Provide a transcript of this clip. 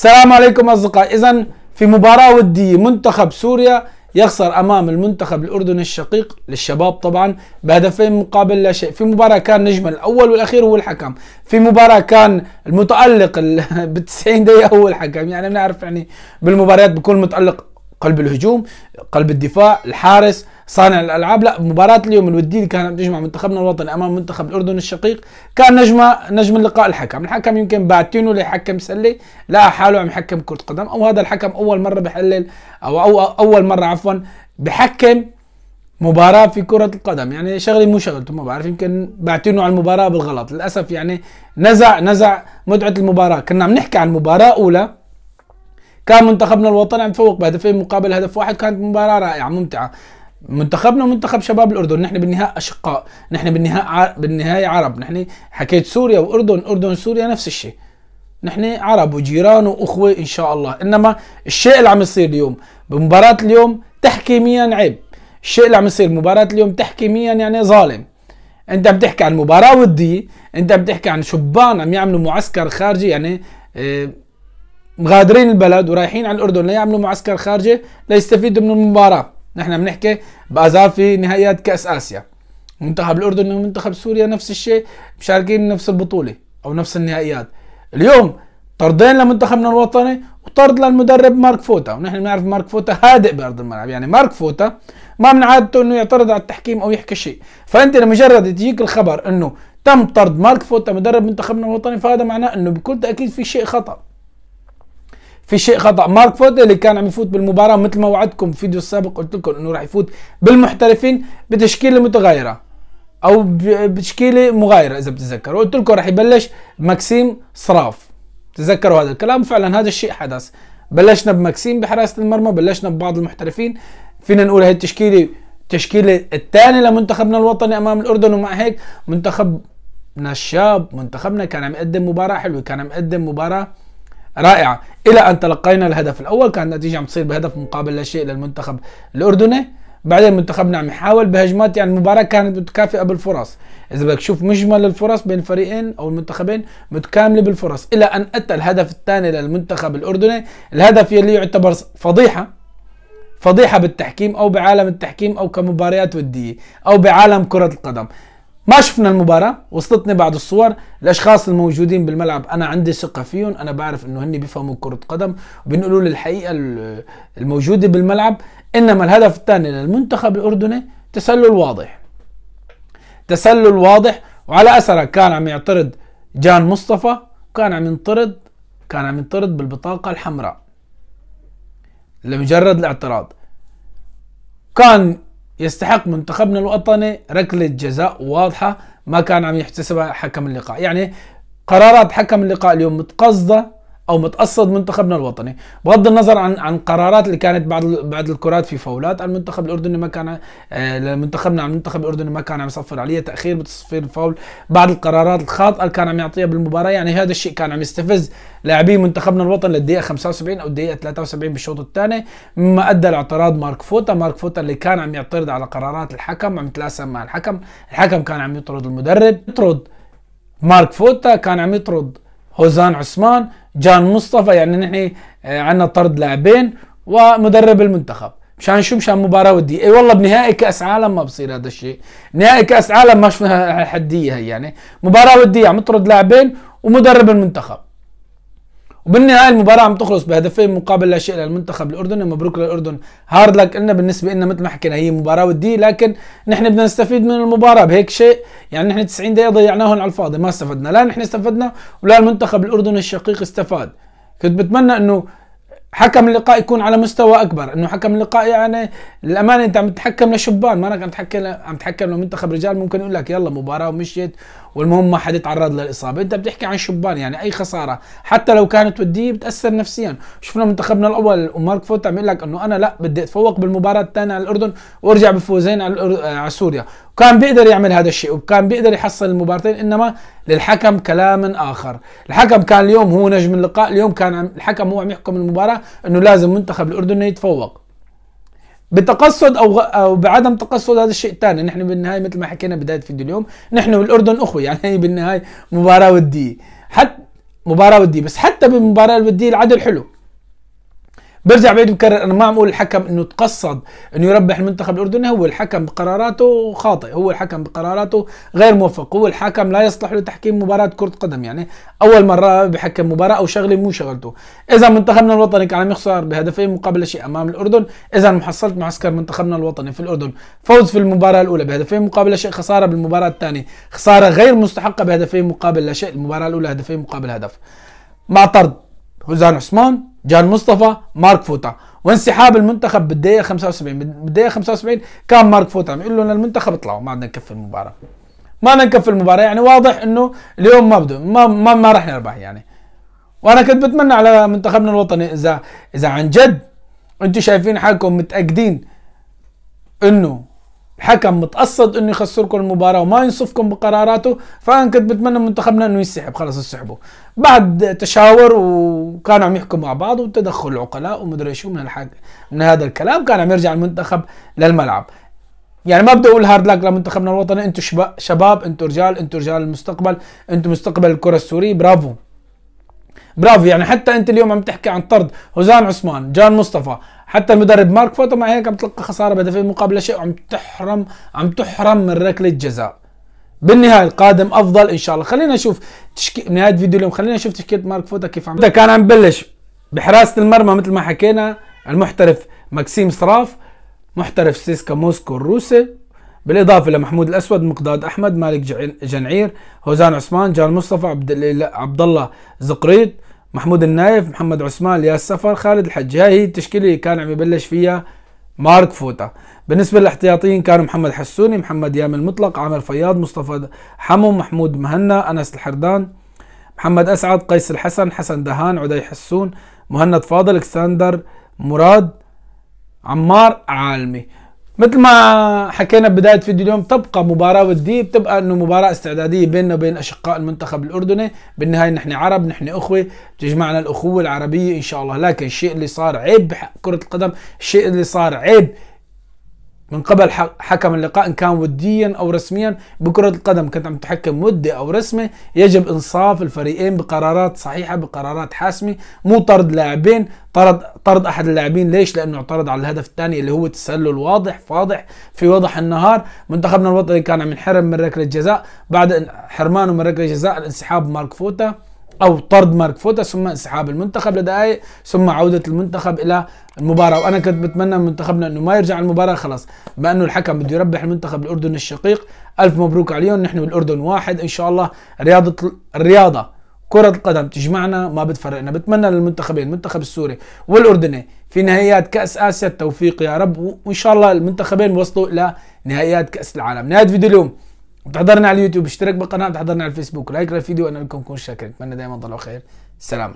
السلام عليكم أصدقائي إذا في مباراة ودية منتخب سوريا يخسر أمام المنتخب الأردني الشقيق للشباب طبعا بهدفين مقابل لا شيء في مباراة كان نجم الأول والأخير هو الحكم في مباراة كان المتألق ب 90 دقيقة هو الحكم يعني بنعرف يعني بالمباريات بكون متألق قلب الهجوم قلب الدفاع الحارس صانع الالعاب لا مباراه اليوم الوديه اللي كانت تجمع منتخبنا الوطني امام منتخب الاردن الشقيق كان نجمه نجم اللقاء الحكم الحكم يمكن باتينو اللي حكم سله لا حاله عم يحكم كره قدم او هذا الحكم اول مره بحلل او, أو اول مره عفوا بحكم مباراة في كرة القدم يعني شغلة مو شغلته ما بعرف يمكن بعتينه على المباراة بالغلط للأسف يعني نزع نزع متعة المباراة كنا عم نحكي عن مباراة أولى كان منتخبنا الوطني عم يتفوق بهدفين مقابل هدف واحد كانت مباراة رائعة ممتعة منتخبنا منتخب شباب الاردن نحن بالنهايه اشقاء نحن بالنهايه ع... بالنهايه عرب نحن حكيت سوريا واردن اردن سوريا نفس الشيء نحن عرب وجيران واخوه ان شاء الله انما الشيء اللي عم يصير اليوم بمباراه اليوم تحكيميا عيب الشيء اللي عم يصير مباراه اليوم تحكيميا يعني ظالم انت بتحكي عن مباراه وديه انت بتحكي عن شبان عم يعملوا معسكر خارجي يعني آه، مغادرين البلد ورايحين على الاردن ليعملوا معسكر خارجي ليستفيدوا من المباراه نحن بنحكي بازار في نهائيات كاس اسيا منتخب الاردن ومنتخب سوريا نفس الشيء مشاركين نفس البطوله او نفس النهائيات اليوم طردين لمنتخبنا الوطني وطرد للمدرب مارك فوتا ونحن بنعرف مارك فوتا هادئ بارض الملعب يعني مارك فوتا ما من عادته انه يعترض على التحكيم او يحكي شيء فانت لمجرد تجيك الخبر انه تم طرد مارك فوتا مدرب منتخبنا الوطني فهذا معناه انه بكل تاكيد في شيء خطا في شيء خطا مارك فود اللي كان عم يفوت بالمباراه مثل ما وعدكم في فيديو السابق قلت لكم انه راح يفوت بالمحترفين بتشكيله متغيره او بتشكيله مغايره اذا بتتذكروا قلت لكم راح يبلش ماكسيم صراف تذكروا هذا الكلام فعلا هذا الشيء حدث بلشنا بماكسيم بحراسه المرمى بلشنا ببعض المحترفين فينا نقول هي التشكيله التشكيله الثانيه لمنتخبنا الوطني امام الاردن ومع هيك منتخبنا الشاب منتخبنا كان عم يقدم مباراه حلوه كان عم يقدم مباراه رائعة إلى أن تلقينا الهدف الأول كانت النتيجة عم تصير بهدف مقابل لا شيء للمنتخب الأردني بعدين منتخبنا عم يحاول بهجمات يعني المباراة كانت متكافئة بالفرص إذا بدك تشوف مجمل الفرص بين الفريقين أو المنتخبين متكاملة بالفرص إلى أن أتى الهدف الثاني للمنتخب الأردني الهدف يلي يعتبر فضيحة فضيحة بالتحكيم أو بعالم التحكيم أو كمباريات ودية أو بعالم كرة القدم ما شفنا المباراة وصلتني بعض الصور الأشخاص الموجودين بالملعب أنا عندي ثقة فيهم أنا بعرف أنه هني بيفهموا كرة قدم وبينقلوا لي الحقيقة الموجودة بالملعب إنما الهدف الثاني للمنتخب الأردني تسلل واضح تسلل واضح وعلى أثره كان عم يعترض جان مصطفى وكان عم ينطرد كان عم ينطرد بالبطاقة الحمراء لمجرد الاعتراض كان يستحق منتخبنا الوطني ركلة جزاء واضحة ما كان عم يحتسبها حكم اللقاء يعني قرارات حكم اللقاء اليوم متقصدة او متقصد منتخبنا الوطني بغض النظر عن عن قرارات اللي كانت بعد بعد الكرات في فاولات المنتخب الاردني ما كان منتخبنا آه، المنتخب نعم، الاردني ما كان عم يصفر عليه تاخير بتصفير الفاول بعض القرارات الخاطئه اللي كان عم يعطيها بالمباراه يعني هذا الشيء كان عم يستفز لاعبي منتخبنا الوطني للدقيقه 75 او الدقيقه 73 بالشوط الثاني مما ادى لاعتراض مارك فوتا مارك فوتا اللي كان عم يعترض على قرارات الحكم عم يتلاسم مع الحكم الحكم كان عم يطرد المدرب يطرد مارك فوتا كان عم يطرد هوزان عثمان جان مصطفى يعني نحن آه، عندنا طرد لاعبين ومدرب المنتخب مشان شو مشان مباراه وديه اي والله بنهائي كاس عالم ما بصير هذا الشيء نهائي كاس عالم ما شفنا حديه هي يعني مباراه وديه عم يعني تطرد لاعبين ومدرب المنتخب وبالنهايه المباراه عم تخلص بهدفين مقابل لا شيء للمنتخب الاردني مبروك للاردن هارد لك لنا بالنسبه لنا مثل ما حكينا هي مباراه وديه لكن نحن بدنا نستفيد من المباراه بهيك شيء يعني نحن 90 دقيقه ضيعناهم على الفاضي ما استفدنا لا نحن استفدنا ولا المنتخب الاردني الشقيق استفاد كنت بتمنى انه حكم اللقاء يكون على مستوى اكبر انه حكم اللقاء يعني الأمانة انت عم تتحكم لشبان ما انا عم تحكم عم تتحكم لمنتخب رجال ممكن يقول لك يلا مباراه ومشيت والمهم ما حد يتعرض للاصابه انت بتحكي عن شبان يعني اي خساره حتى لو كانت وديه بتاثر نفسيا شفنا منتخبنا الاول ومارك فوت عم يقول لك انه انا لا بدي اتفوق بالمباراه الثانيه على الاردن وارجع بفوزين على آه، سوريا وكان بيقدر يعمل هذا الشيء وكان بيقدر يحصل المباراتين انما للحكم كلام اخر الحكم كان اليوم هو نجم اللقاء اليوم كان الحكم هو عم يحكم المباراه انه لازم منتخب الاردن يتفوق بتقصد او او بعدم تقصد هذا الشيء الثاني نحن بالنهايه مثل ما حكينا بدايه فيديو اليوم نحن والاردن اخوه يعني بالنهايه مباراه وديه حتى مباراه وديه بس حتى بالمباراه الوديه العدل حلو برجع بعيد بكرر انا ما عم اقول الحكم انه تقصد انه يربح المنتخب الاردني هو الحكم بقراراته خاطئ هو الحكم بقراراته غير موفق هو الحكم لا يصلح لتحكيم مباراه كره قدم يعني اول مره بحكم مباراه او شغله مو شغلته اذا منتخبنا الوطني كان عم يخسر بهدفين مقابل شيء امام الاردن اذا محصلت معسكر منتخبنا الوطني في الاردن فوز في المباراه الاولى بهدفين مقابل شيء خساره بالمباراه الثانيه خساره غير مستحقه بهدفين مقابل لا شيء المباراه الاولى هدفين مقابل هدف مع طرد غزان عثمان جان مصطفى مارك فوتا وانسحاب المنتخب بالدقيقه 75 بالدقيقه 75 كان مارك فوتا عم يقول لهم المنتخب اطلعوا ما بدنا نكفي المباراه ما بدنا نكفي المباراه يعني واضح انه اليوم ما بده ما ما, ما راح نربح يعني وانا كنت بتمنى على منتخبنا الوطني اذا اذا عن جد انتم شايفين حالكم متاكدين انه حكم متقصد انه يخسركم المباراه وما ينصفكم بقراراته فانا كنت بتمنى منتخبنا انه ينسحب خلص انسحبوا بعد تشاور وكانوا عم يحكوا مع بعض وتدخل العقلاء ومدري شو من الحق من هذا الكلام كان عم يرجع المنتخب للملعب يعني ما بدي اقول هارد لك لمنتخبنا الوطني انتم شباب انتم رجال انتم رجال المستقبل انتم مستقبل الكره السوريه برافو برافو يعني حتى انت اليوم عم تحكي عن طرد هوزان عثمان جان مصطفى حتى المدرب مارك فوتو مع هيك عم تلقى خساره بهدفين مقابل شيء وعم تحرم عم تحرم من ركله جزاء بالنهايه القادم افضل ان شاء الله خلينا نشوف تشكي... نهايه فيديو اليوم خلينا نشوف تشكيله مارك فوتو كيف عم كان عم بلش بحراسه المرمى مثل ما حكينا المحترف ماكسيم صراف محترف سيسكا موسكو الروسي بالاضافه لمحمود الاسود مقداد احمد مالك جنعير هوزان عثمان جان مصطفى عبد الله زقريط محمود النايف محمد عثمان الياس سفر خالد الحج هاي هي التشكيله اللي كان عم يبلش فيها مارك فوتا بالنسبه للاحتياطيين كانوا محمد حسوني محمد يام المطلق عامر فياض مصطفى حمو محمود مهنا انس الحردان محمد اسعد قيس الحسن حسن دهان عدي حسون مهند فاضل الكسندر مراد عمار عالمي مثل ما حكينا ببدايه فيديو اليوم تبقى مباراه وديه بتبقى انه مباراه استعداديه بيننا وبين اشقاء المنتخب الاردني بالنهايه نحن عرب نحن اخوه تجمعنا الاخوه العربيه ان شاء الله لكن الشيء اللي صار عيب بحق كره القدم الشيء اللي صار عيب من قبل حكم اللقاء إن كان وديا أو رسميا بكرة القدم كنت عم تحكم ودي أو رسمي يجب إنصاف الفريقين بقرارات صحيحة بقرارات حاسمة مو طرد لاعبين طرد طرد أحد اللاعبين ليش؟ لأنه اعترض على الهدف الثاني اللي هو تسلل واضح فاضح في وضح النهار منتخبنا الوطني كان عم ينحرم من ركلة جزاء بعد حرمانه من ركلة جزاء الانسحاب مارك فوتا او طرد مارك فوتا ثم انسحاب المنتخب لدقائق ثم عوده المنتخب الى المباراه وانا كنت بتمنى من منتخبنا انه ما يرجع المباراه خلاص بما انه الحكم بده يربح المنتخب الاردني الشقيق الف مبروك عليهم نحن بالاردن واحد ان شاء الله رياضه الرياضه كرة القدم تجمعنا ما بتفرقنا بتمنى للمنتخبين المنتخب السوري والأردني في نهائيات كأس آسيا التوفيق يا رب وإن شاء الله المنتخبين وصلوا إلى نهائيات كأس العالم نهاية فيديو اليوم وتحضرنا على اليوتيوب اشترك بالقناه وتحضرنا على الفيسبوك لايك للفيديو انا لكم كل شاكر اتمنى دائما تضلوا خير سلام